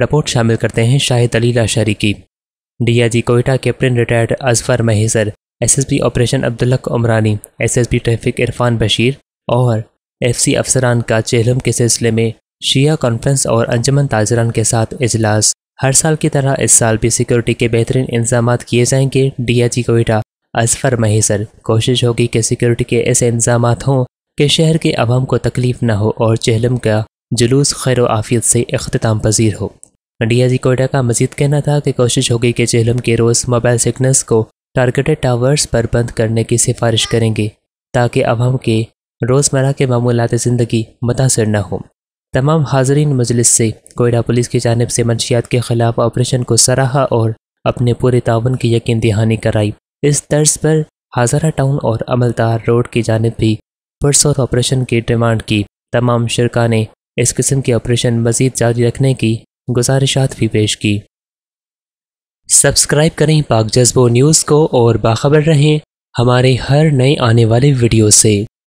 report शामिल करते हैं शाहिद अली लाशारी की DIG Quetta captain retired Azfar Mahesar SSP operation अब्दुल्क उमरानी एसएसपी ट्रैफिक इरफान बशीर और एफसी अफसरान का चेहलम के सिलसिले में शिया कॉन्फ्रेंस और अंजमन ताजरान के साथ इजलास हर साल की तरह इस साल भी सिक्योरिटी के बेहतरीन इंतजाम किए जाएंगे डीआईजी कोयटा अजफर महेसर कोशिश होगी कि सिक्योरिटी के ऐसे इंतजाम हों कि शहर के अवाम को तकलीफ न हो और चहलम का जुलूस खैर आफियत से अख्ताम पजीर हो डीआईजी कोयटा का मजीद कहना था कि कोशिश होगी कि जेहलम के रोज़ मोबाइल सिग्नल्स को टारगेटेड टावर्स पर बंद करने की सिफारिश करेंगे ताकि अवाम के रोज़मर्रा के मामूलत ज़िंदगी मुतासर न हो तमाम हाजरीन मजलिस से कोयडा पुलिस की जानब से मंशियात के खिलाफ ऑपरेशन को सराहा और अपने पूरे ताउन की यकीन दहानी कराई इस तर्ज पर हाजरा टाउन और अमलदार रोड की जानब भी परसों ऑपरेशन की डिमांड की तमाम शरका ने इस किस्म के ऑपरेशन मजीद जारी रखने की गुजारिशात भी पेश की सब्सक्राइब करें पाक जज्बो न्यूज़ को और बाखबर रहें हमारे हर नए आने वाले वीडियो से